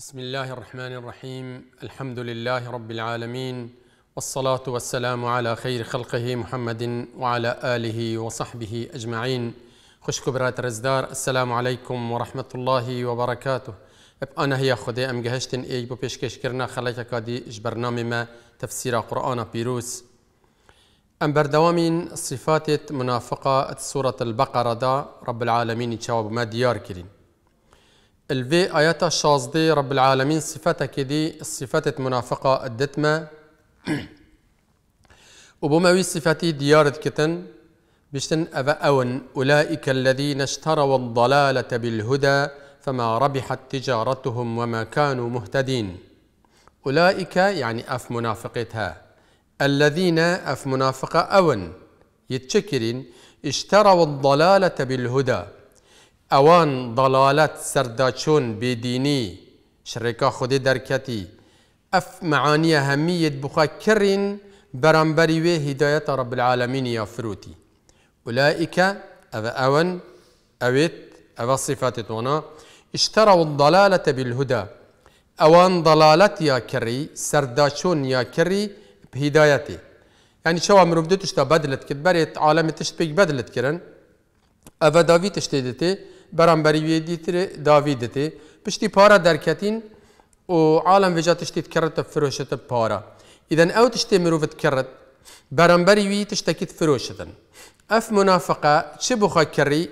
بسم الله الرحمن الرحيم الحمد لله رب العالمين والصلاه والسلام على خير خلقه محمد وعلى اله وصحبه اجمعين خوش كبرات رزدار السلام عليكم ورحمه الله وبركاته انا هي خدي ام جهشتن اي بو بيشكش كرنا خليك كادي برنامج ما تفسير قران بيروس أم بردوامين صفات منافقة سورة البقرة دا رب العالمين تشاوب ما ديار كلين الوی الشاص دي رب العالمين صفاتك كدي الصفات منافقه الدتمة وبما بوموی صفاتي دیارت كتن بشتن أبا أون أولئك الذين اشتروا الضلالة بالهدى فما ربحت تجارتهم وما كانوا مهتدين أولئك يعني أف منافقتها الذين أف منافقة أون يتشكرين اشتروا الضلالة بالهدى اوان ضلالت سرداچون بديني شركه خودي دركتي اف معاني اهميه بخكرين برامبري و هدايه رب العالمين يا فروتي اولئك ئەوەن اوان اويت صفاتێت صفات تونا اشتروا الضلالة بالهدى اوان ضلالت يا كري هیدایەتی يا كري بهدايتي يعني شو عم کرد بەرێت عاالەمی تشت پێک بەدلت کردن ئەوە داوی تشتێ برانبري وي دیتر داوي دتي بشتي پارا درکتین و عالم وجا تشتی تکرد فروشت پارا اذا او تشتی مروف تكرت برانبري وي تشتكيت فروشتن اف منافقه بخا كري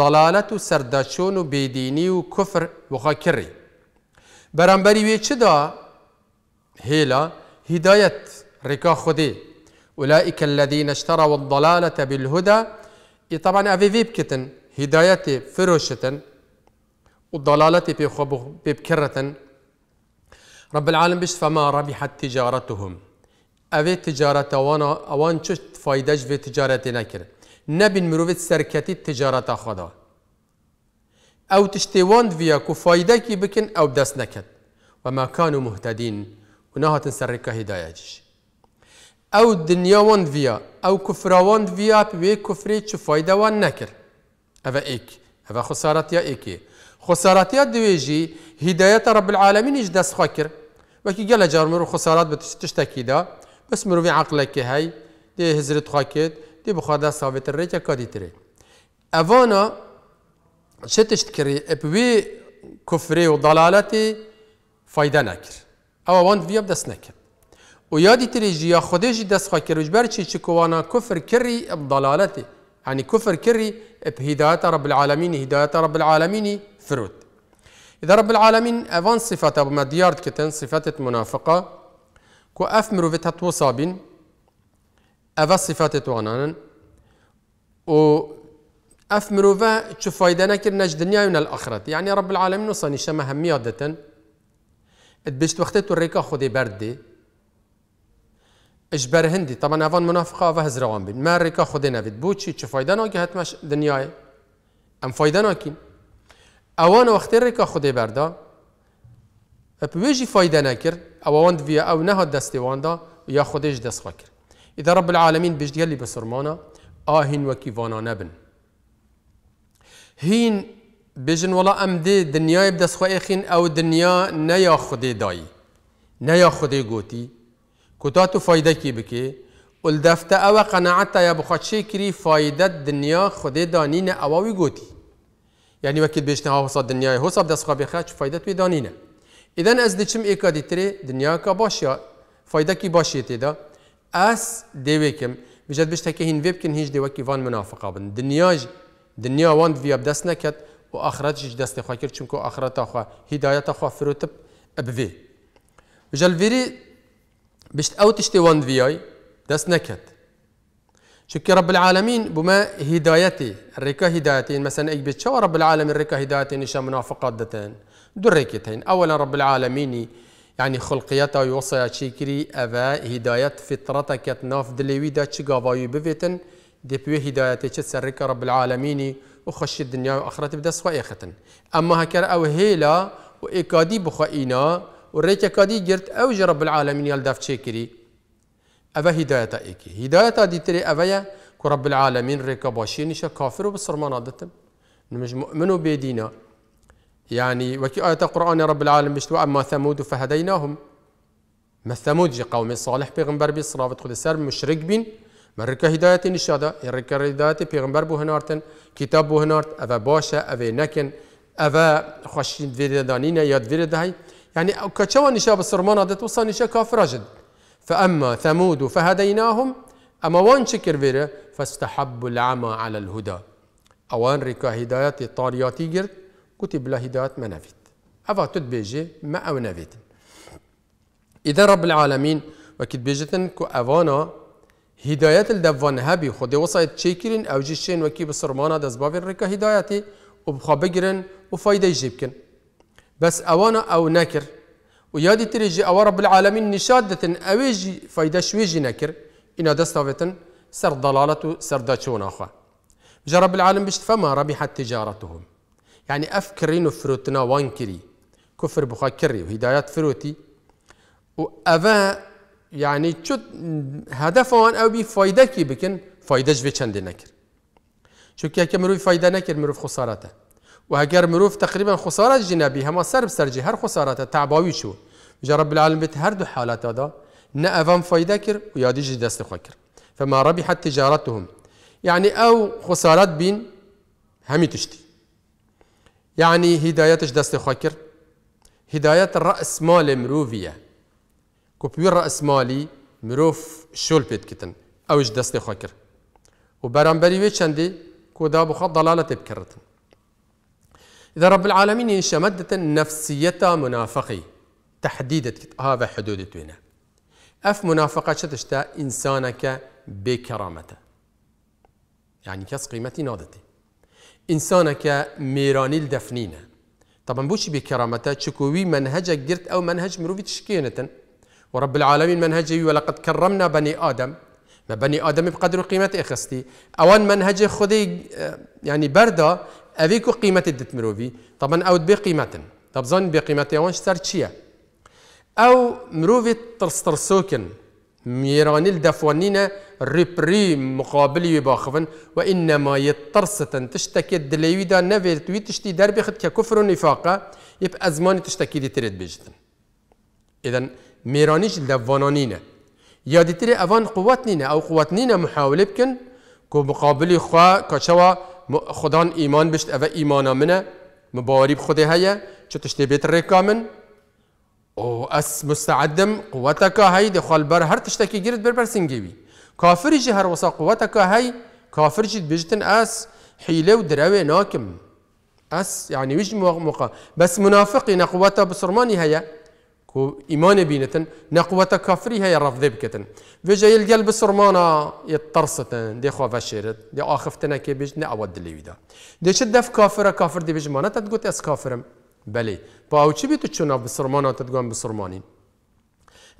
ضلالت و سرداشون و بیدینی و كفر وخا كري برانبري چه دا هيلا هدايه ركا خدي اولئك الذين اشتروا الضلاله بالهدى طبعا افي فيب كتن هدايتي فروشتن پی بکرتن رب العالم بش فما ربحت تجارتهم اوي تجارت وانا اوان چش فایده في تجارتي نكر نبین مروفت سركتي تجارت خدا او واند فيا کو فایده كي بكن او دست مهتدین وما كانوا مهتدين ونهات هدایه جش او دنیا واند فيا او ویا فيا وی كفري چو فایده وان نكر هذا إيك هذا خسارات يا إيكي خسارات يا دويجي هداية رب العالمين إيش داس خاكر وكي قال جار مرو خسارات بتشتكي دا بس مرو في عقلك هاي دي هزرت خاكت دي بخادا صابت الريت يا كادي تري أفانا شتشتكري بوي كفري وضلالتي فايدة نكر أو وان فيا بدس نكر ويادي تريجي يا خديجي دس خاكر وجبر تشي كفر كري بضلالتي يعني كفر كري بهداية رب العالمين هداية رب العالمين فرود إذا رب العالمين أفان صفاتة بما ديارت كتن صفات منافقة كو أف مروفيتها توصابين أفا صفاتة توانانا و أف مروفا تشوف نكر نجد دنيا من الآخرة يعني رب العالمين وصاني شما همية دتن تبشت وقتت الريكا خدي بردي اجبر هندي طبعا اوان منافقه و هزروان بين امريكا خود نوید بوتشي چی چه فایده ناکی دنياي دنیای ام فایده ناکین اوان وقتی ریکا خود بردا بویجی فایده نکر او دویا او نهد دستی وان دا یا خودش دست اذا رب العالمین بيجي یلی بسرمانا اهين وکی وانا نبن هین بجن ولا ام دی دنیای بدست خواه او دنیا نیا خود دایی نیا خود گوتی کۆتا و فیدەکی بکێ ئولدەفتە ئەوە قەنەعەتە یا بخەچێکری فیدەت دنیا خودێ دانینە ئەوەوی گوتی یعنی وەکیت بێشتنەها هەسا دنیای هۆسا دەستخوا بێخەچ فیدەت وێ دانینە ئیدەن ئەس دچم ئێکا دیترێ دنیاکە باشە فیدەکی أس دي ويكم بجد بيشتا كي هين ويبكن بکن دي وكي وان منافقا بن ج دنيا وان ویە بدەست نەکەت و ئاخرەتیش آخرت خواکرد چونکە ئاخرەتەخوا هیدایەتەخوا فرۆتب ئەبێ. ژەلڤری باش او تشتي 1 في اي داس نكت شكي رب العالمين بما هدايتي الريكا هدايتي مثلا بيت شو رب العالمين الريكا هدايتي نشا منافقات دتين دريكتين اولا رب العالمين يعني خلقيته يوصي تشيكري افا هدايت فطرتك ناف دليوي دا تشيغافايو بفيتن دبي هدايتي تسرك رب العالمين وخش الدنيا واخرتي بدس وايختن اما هكا او هيلا وايكادي بخائنا وريك كادي جرت أو رب العالمين يلدف تشيكري أفا هداية إيكي هداية دي تري أفايا رب العالمين ريكا باشي إشا كافر وبصر ما نادتم نمج مؤمنو بيدينا يعني وكي آية قرآن رب العالمين بشتوا أما ثمود فهديناهم ما ثمود جي قومي صالح بيغمبر بي صرافة خد السر مشرك بين مركا هداية نشادة يركا هداية بيغمبر بو هنارتن كتاب بو هنارت أفا باشا أفا نكن أفا خشين فيردانين ياد فيردهي يعني كتشوا نشا بسرمانا دت وصا نشا كافر جد فأما ثمود فهديناهم أما وان شكر فيرا فاستحبوا العمى على الهدى أوان ريكا هداية طارياتي قرد كتب له هداية ما نفيت أفا تدبيجي ما أو نفيت إذا رب العالمين وكتب بيجتن كو أفانا هداية الدفان هبي خودي وصايت شيكرين أو جيشين وكي بسرمانا دزبافي ريكا هدايتي وبخا بقرن وفايدة يجيبكن بس اوانا او نكر ويادي تريجي او رب العالمين نشادة اويجي فايدة شويجي نكر إنا دستافتن سر ضلالته سر داتشون أخوة رب العالم بشت فما ربحت تجارتهم يعني أفكرين فروتنا وانكري كفر بخا كري وهدايات فروتي وأفا يعني شو هدف وان أو بي فايدة كي بكن فايدة جوي چند نكر شو كي مروي فايدة نكر مروي خسارته و هەگەر مروف تقریبا خسارت جنابی همه سر سەرجی هەر خساراتە تعباوی چوو جا رب العالم دو حالت حالاتەدا نه اوان فایده کر و جی دست خواه کر فما ربحت تجارتهم يعني او خسارات بين همي تشتي يعني هدایتش دست کر هدایت الرأس مال مروفية كوبير رأس مالي مروف شول پید کتن اوش دست خاكر وبرامبري ويشندي كودا بخواد دلالت بكرتن إذا رب العالمين ينشمدت نفسيتا منافقي تحديدت هذا حدود توينا اف منافقه شتشتا انسانك بكرامته يعني كس قيمتي نادتي انسانك ميراني الدفنينه طبعا بوش بكرامته تشكوي منهجك قرت او منهج مروفي تشكينه ورب العالمين منهجي ولقد كرمنا بني ادم ما بني ادم بقدر قيمته اخستي اوان منهج خدي آه، يعني بردا افيكو قيمة قیمەتی دت طبعا ئەوت بێ طب زون بێ قیمەتی ئەوەن سەر چییە ئەو مرۆڤێت ترسترسۆکن ميراني دفوانينا ريبري مقابل يباخفن وإنما يترس تشتكي الدليوي دا نفيرت تشتي دربي خد ككفر ونفاقة يبقى أزمان تشتكي دي تريد بيجتن إذن ميرانيش دفوانانينا يا دي تري أفان قواتنينا أو قواتنينا محاولة بكن كو مقابل يخوا كشوا خدان ایمان بشت اوه ایمانا منه مباری بخوده هیا چه تشتی بیت ریکا من او اس مستعدم قوتك هاي دخل بر هر تشتكي جرد بر برسنجيبي كافر جي هر وسا قوتك هاي كافر جي بجتن اس حيله ودراوي ناكم اس يعني وجه موقع بس منافقين قوته بسرماني هيا كو إيمان بينتن نقوة کافری هي رفضه بکتن وجه یلگل بسرمانا یترستن دي خوا شیرت دي آخفتنا كي بيج نه اللي ويدا دي شد دف كافر كافر دي بيج مانا تدگوت اس كافرم بلي با او چی چونا بسرمانا تدگوان بسرمانين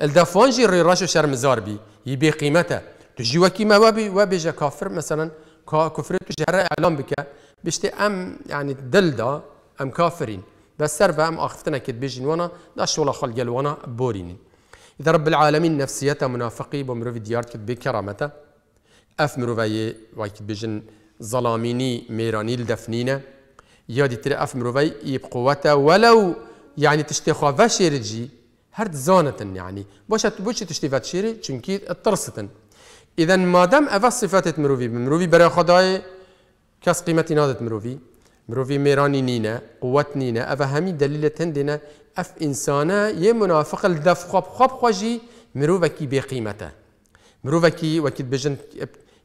الدفان جي ري راشو شر مزار بي یی بی قیمته تو جی وکی موابی و مثلا كفر تو جهره اعلام بكا بيشتي ام يعني دلدا ام كافرين ده السرفة أخفتنا أخفتنا بيجن وانا ده شولا خلقل وانا بوريني إذا رب العالمين نفسيته منافقي بمروف ديار كد كرامته أف مروفي بيجن ظلاميني ميراني يا يادي تري أف مروفي يبقوته ولو يعني تشتخوا فاشيرجي هرت زانتن يعني باش تبوش تشتي فاشيري چونكي ترستن إذا ما دام أفا صفات مروفي مروفي برا خداي كاس قيمتي نادت مروفي مروفی میرانی نينا قوت نينا اف همی دلیل تندینه اف انسانا یه منافق الدف خواب خواب خواجی مروفکی بی قیمته كي وکید بجن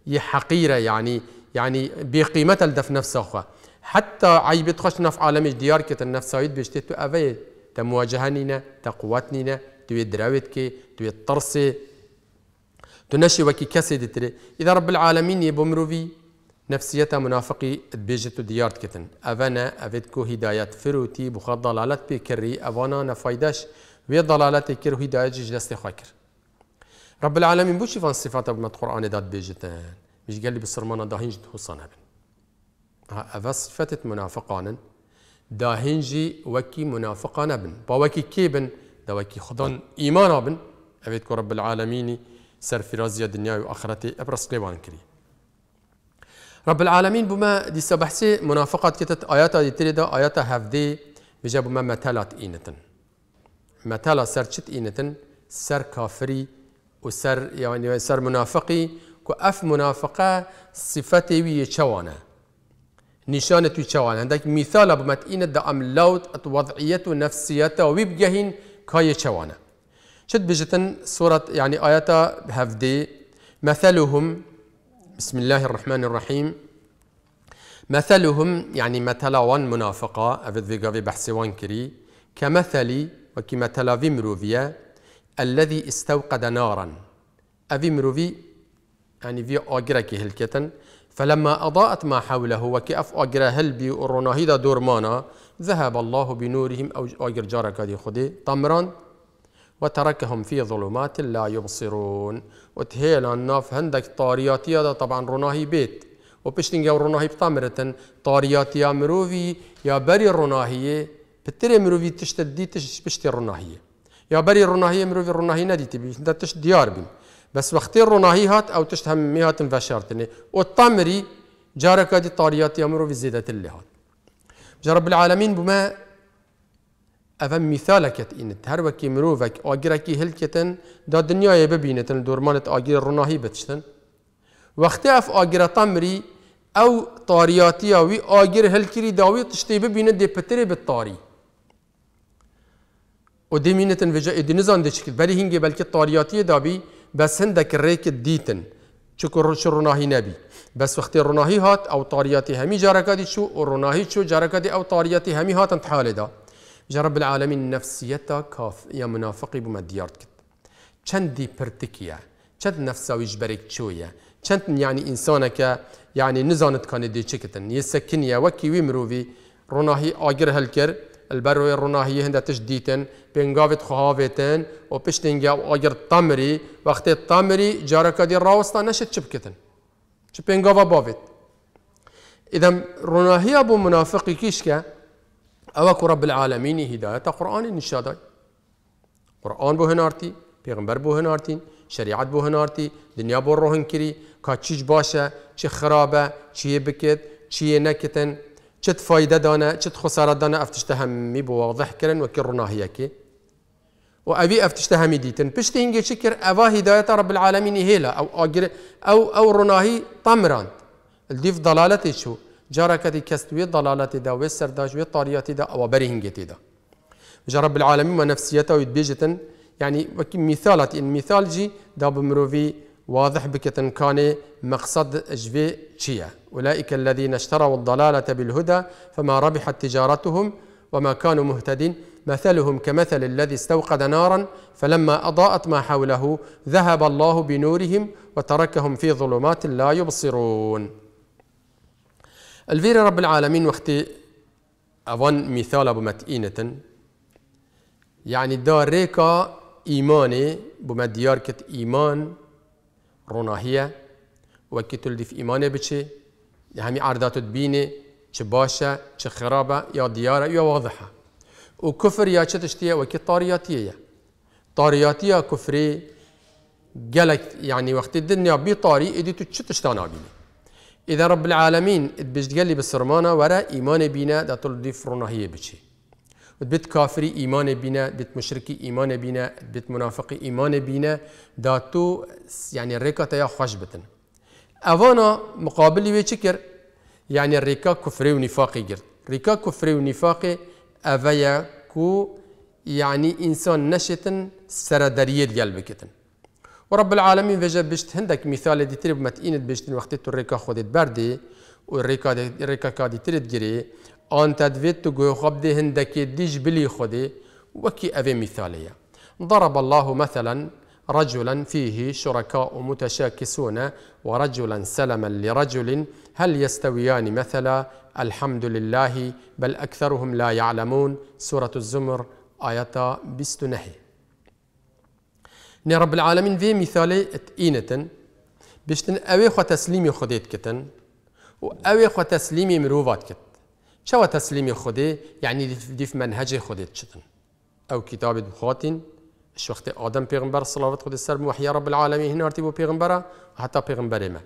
یه حقیره یعنی يعني بی قیمته الدف نفسه حتى عيب تخش نف عالم ديار كت النفس سايد بيشتي تو أفي تمواجهة نينا تقوات نينا تو يدراوت كي تو يطرسي تنشي وكي كسي دتري إذا رب العالمين مروفي نفسیتا منافقي دبیجت ديارت كتن کتن أفيدكو اوید فروتي هدایت ضلالات بكري ضلالت نفايداش کری ضلالات نفایدش وی ضلالت خاكر رب العالمين بوشي فان صفات بمت قرآن داد بیجتن مش قال لي بصرمانه داهنج حصان هبن ها أفا صفات منافقان داهنجي وكي منافقان بن باوكي كيبن وكي خدان ايمان بن أفيدكو رب العالمين سر في رازيا دنيا واخرتي ابرس قيوان كري رب العالمين بما دي سبحسي منافقات كتت آياتا دي تريدا آياتا هفدي بجا بما متالات إينتن متالا سر چت إينتن سر كافري سر يعني سر منافقي كو أف منافقة صفتي وي چوانا نشانة وي چوانا عندك مثال بمت إينت دا أم لوت وضعية نفسية ويبجهين كاي چوانا شد بجتن سورة يعني آياتا هفدي مثلهم بسم الله الرحمن الرحيم مثلهم يعني مثلا وان منافقة أفد فيغافي بحث وان كري كمثل وكمثل في مروفيا الذي استوقد نارا أفي مروفي يعني في كي هلكتن فلما أضاءت ما حوله وكأف أجر هلبي ورناهيدا دورمانا ذهب الله بنورهم أو أجر جارك هذه خدي طمران وتركهم في ظلمات لا يبصرون وتهيل الناف هندك طارياتي هذا طبعا رناهي بيت رناهي بطامرة طارياتي يا مروفي يا بري رناهي بتري مروفي تشتدي تش بشتي رناهي يا بري رناهي مروفي رناهي نادي تبي دا تش ديار بي بس وقت رناهي هات او تشتهم ميهات انفشارتني والطامري جارك هذه طارياتي يا مروفي زيدت اللي هات جرب العالمين بما وکی مرو وک هەروەکی کی هل کتن دا دنیاە ببینتن دورمانت ئاگیر روناهی بچتن وقتی اف ئاگرەتا مری او تاریاتیا وی ئاگیر هەلکیری داوی تشتی ببینە به تاری و دەمینێتن نزان ئێدینزان دەچکرد بلی هینگێ بلکه طاریاتی دابی بەس هەندێک ریک دیتن چکو ڕچ روناهی نبی بس وقتی ڕووناهی هات او تاریاتی همی جارکاتی شو و شو جارکاتی او طاریاتی همی هات هاتن دا جرب العالمين العالمین كاف يا منافقي بما بومە دیارد کرد چەندی پرتکیە چەند نەفساویش بەرێک چۆیە چەند يعني ئینسانەکە یعنی نزانت کانێ دێچکتن یە سەکنیە وكي وی مرۆڤی آجر ئاگر هەلکرد البروي الرناهية هند تشديتن بينغافت خهافتن و بشتنجا اجر طمري وقت الطمري جارك دي راوستا نشت شبكتن شبينغافا بافت اذا رناهية ابو منافقي كيشكا اوكو رب العالمين هدايه قرآن نشادای قرآن بو هنارتی پیغمبر بو هنارتین شریعت بو هنارتی دنیا بو روهن کری که چیش چي چی خرابه چی بکت چی نکتن چت فايده دانا چت خساره دانه افتشتهمی بو واضح کرن و کرناهیه که و أبي افتشتهمي ديتن بشتي هنجي شكر أبا هداية رب العالمين هيلا أو أو أو رناهي طمران الديف ضلالتي شو جارا كدي كستوي ضلالتي دا ويسر وطاريات دا أو برهنجتي دا جا رب العالمين ونفسيته ويتبيجتن يعني مثالات إن يعني مثال جي دا بمروفي واضح بكتن كاني مقصد جفي تشيا أولئك الذين اشتروا الضلالة بالهدى فما ربحت تجارتهم وما كانوا مهتدين مثلهم كمثل الذي استوقد نارا فلما أضاءت ما حوله ذهب الله بنورهم وتركهم في ظلمات لا يبصرون الفيري رب العالمين وقت أظن مثال أبو متئينة يعني دا إيماني ایمانه بمت إيمان رناهية ایمان روناهیه في ایمانه بشي يعني عرداتو تبيني چه باشه چه خرابه یا دیاره یا واضحه وكفر يا یا چه تشتیه وکی طاریاتیه كفري قالك يعني وقت الدنيا بطاري ادي تو تشتشتانا بيني إذا رب العالمين بجدقلي بسرمانا ورا إيمان بينا دا طول دي فرونهية بشي بيت كافري إيمان بينا بيت مشركي إيمان بينا بيت منافقي إيمان بينا دا تو يعني ريكا تيا خوش بتن أفانا مقابلي ويشكر يعني ريكا كفري ونفاقي جرد ريكا كفري ونفاقي أفايا كو يعني إنسان نشتن سردرية قلبكتن ورب العالمين فيجا بيشت هندك مثال دي تريب متئين بيشتن وقت تريكا خودت بردي وريكا دي ريكا كادي تريد جري آن تدفيت تقول خب دي هندك ديج بلي خودي وكي أفي مثالية ضرب الله مثلا رجلا فيه شركاء متشاكسون ورجلا سلما لرجل هل يستويان مثلا الحمد لله بل أكثرهم لا يعلمون سورة الزمر آية بستنهي ني رب العالمين في میثالی ئینەتن بشتن اوي خو تسليمي خديت كتن و خو تسليمي مروفات كت شو تسليمي خدي يعني ديف منهج خديت شتن او ئەو کتابێت شو شوختي آدم پیغمبر صلوات خود سر وحی رب العالمين هنا ارتبو پیغمبرا حتى پیغمبر ما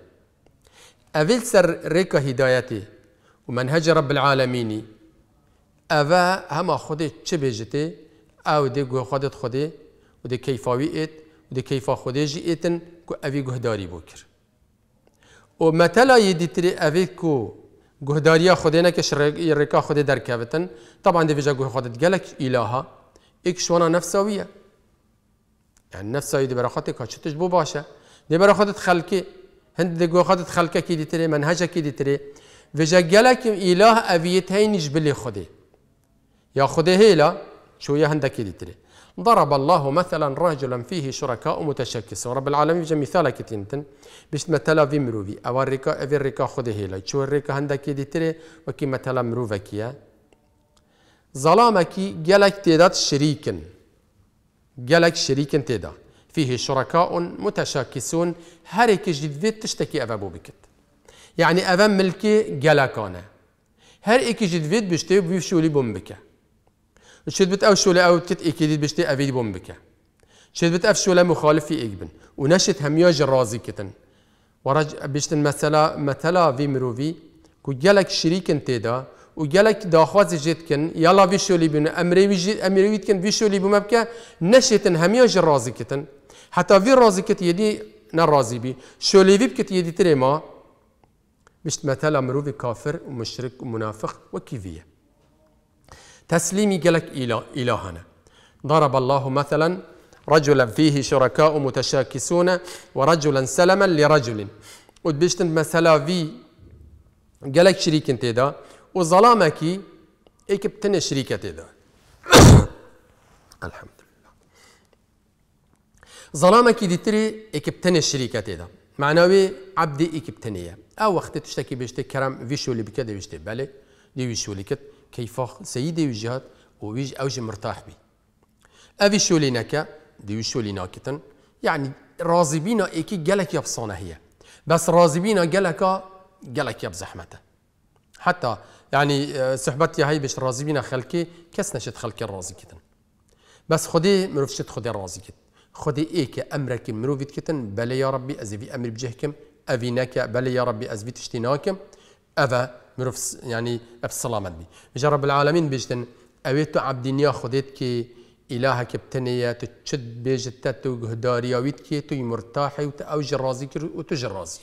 اول سر ريكا هدايتي و منهج رب العالمين اوا هما خودت چه بیجتی او دی گو خودت خودی و دی کیفاوی ایت دی کیفا خودی جی ایتن که اوی گهداری بو کر و مثلا یه دیتری اوی که گهداری خودی نکش رکا در کبتن طبعا دي فيجا گوه خودت گلک الها إك شوانا نفساویه يعني نفسه دي براخاتك هاتشتش بو باشا دي براخاتت خلقي هند دي براخاتت خلقه كي دي تري منهجه كي دي تري فيجا جالك إله أبيت هينش بلي خدي يا خدي هيلا شوية يا هندك كي دي تري ضرب الله مثلا رجلا فيه شركاء متشاكسون رب العالمين في مثال كتنتن باش مثلا في مروفي او الريكا في الريكا خده هيلا شو الريكا هندك دي تري وكي مثلا مروفكيا ظلامكي جلك تيدات شريكن جلك شريكن تيدا فيه شركاء متشاكسون هرك جديد تشتكي أبا بكت يعني أبا ملكي جلكانه هر اكي جديد بيشتي بيشولي بومبكه شد بتقوشو لا او تت اكيد بشتي افيد بومبكا شد بتقفشو لا مخالف في إجبن ونشت هم همياج الرازي كتن ورج بشتن مثلا مثلا في مروفي كو جالك شريكن تيدا وجالك داخواز كن يلا في شولي بنا امري بيجي امري بيتكن في شولي بمبكا نشتن همياج الرازي كتن حتى في الرازي كت يدي نرازي بي شولي في بكت يدي تري ما بشت مثلا مروفي كافر ومشرك ومنافق وكيفيه تسليمي جلك إلهنا ضرب الله مثلا رجلا فيه شركاء متشاكسون ورجلا سلما لرجل ودبشتن مثلا في جلك شريك دا وظلامك اكبتن شريكة دا الحمد لله ظلامك دي تري اكبتن شريكة دا معناوي عبدي بتنية او وقت تشتكي بيشتي كرم فيشو اللي بكده بيشتي بالك دي ويشو اللي كده كيف سيدي وجهات ويج أوج مرتاح بي أبي شو دي ديو شو لناكتن يعني راضي بينا إيكي جالك يبصانة هي بس راضي بينا جالك جالك يا زحمته حتى يعني آه، صحبتي هاي باش راضي بينا خلكي كس نشت خلكي راضي كتن بس خدي مروفشت خدي راضي كت خدي إيك أمرك مروفيت كتن بلا يا ربي أزي في أمر بجهكم أفي نكا بلا يا ربي أزي تشتيناكم أفا مروف يعني بسلامت بي جرب رب العالمين بيجتن اويتو عبدينيا خديت كي إلهك بتنية تشد بيجت تو جهداريا ويت كي تو مرتاحي وتأوج الرازي كر وتج الرازي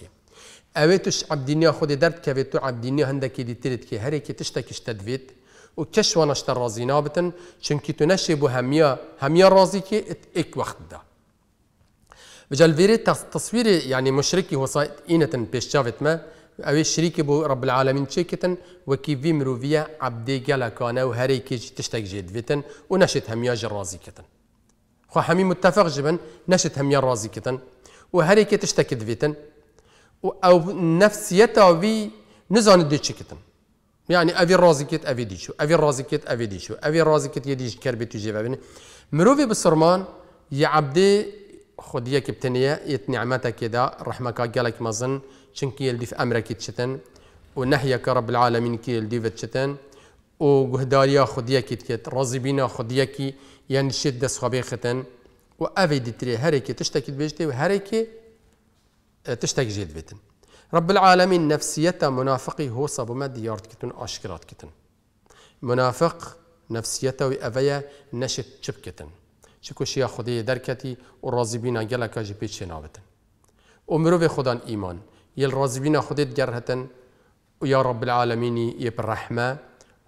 أويتش عبدينيا خدي درت عبد عبدينيا هندك دي تريت كي هريك تشتكي اشتدفيت وكش وانا اشتر رازي نابتا چونكي تنشي بو هميا هميا رازي كي اك وقت ده بجال فيري تصويري يعني مشركي هو صايت بيش بيشتافت ما او شریک بو رب العالمین چکتن و کی وی مرویه عبدی گلا کانه و هر کی تشتک جید ویتن و نشت هم یاج کتن خو همی متفق جبن نشت هم یا راضی کتن و هر کی تشتک و او نفسیت وی نزان دي تشيكتن يعني أبي رازكت أبي ديشو أبي رازكت أبي ديشو أبي رازكت يديش كربي تجيب أبي مروفي بسرمان يا عبدي خديك بتنيا يتني عمتك کێدا رحمة گەلێک مزن شن كيل ئەمرەکی أمرك و نەهەکە كرب العالمين كيل چتن و وجهداريا خديك تکێت رزبينا خديك خودیەکی یان شت ختن ختن و هريك دیترێ بيجتي وهريك بێشتێ آه، و بيتن رب العالمين نفسيته منافقي هو نفسیەتە ما ديارت كتن أشكرات كتن منافق نفسيته ئەڤەیە نەشت شبكتن چه خودی درکتی و راضی بینا گلکا جی پیچ نابتن و مروف خودان ایمان یل راضی بینا خودی گرهتن و یا رب العالمینی یه بر رحمه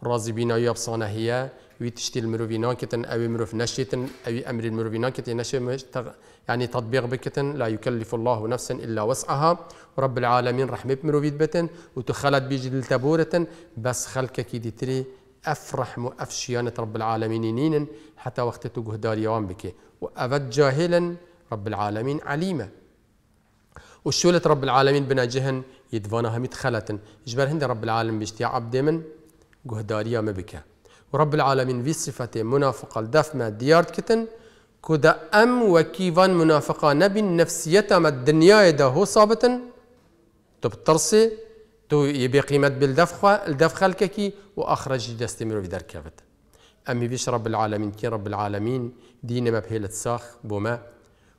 راضی بینا یا هیا وی تشتی المروفی ناکتن اوی مروف نشیتن اوی امر المروفی ناکتن نشی مشتغ يعني تطبيق بكتن لا يكلف الله نفسا إلا وسعها ورب العالمين رحمة بمروفيد بتن وتخلت بيجي لتبورة بس خلقك دي تري أفرح مؤفشيانة رب العالمين حتى وقت تجهدار يوان بك وأبد جاهلا رب العالمين عليما وشولة رب العالمين بنا جهن يدفانا هميت خلتن جبر هند رب العالمين بيشتيا عبد من جهداريا بك ورب العالمين في صفته منافقة الدفمة ديارت كتن كدا أم وكيفان منافقة نبي نفسيتا ما الدنيا يده هو صابتن تبترسي تۆ یبێ قیمت دەف خەلکەکی و ئاخرەجی دەستی مرۆڤ دەرکەوت ئەمیویش العالمين كي رب العالمين دين ما بهيلة ساخ بۆمە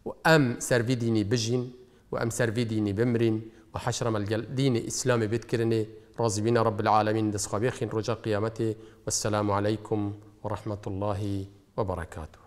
و ئەم سەروی وأم بژین و ديني بمرين وحشر بمرین ديني إسلامي مەلگەل دینی ئیسلامی بتکردێ ڕازبینە ڕب العالمین دەستخوابێخین ڕۆژە والسلام عليكم ورحمة الله وبركاته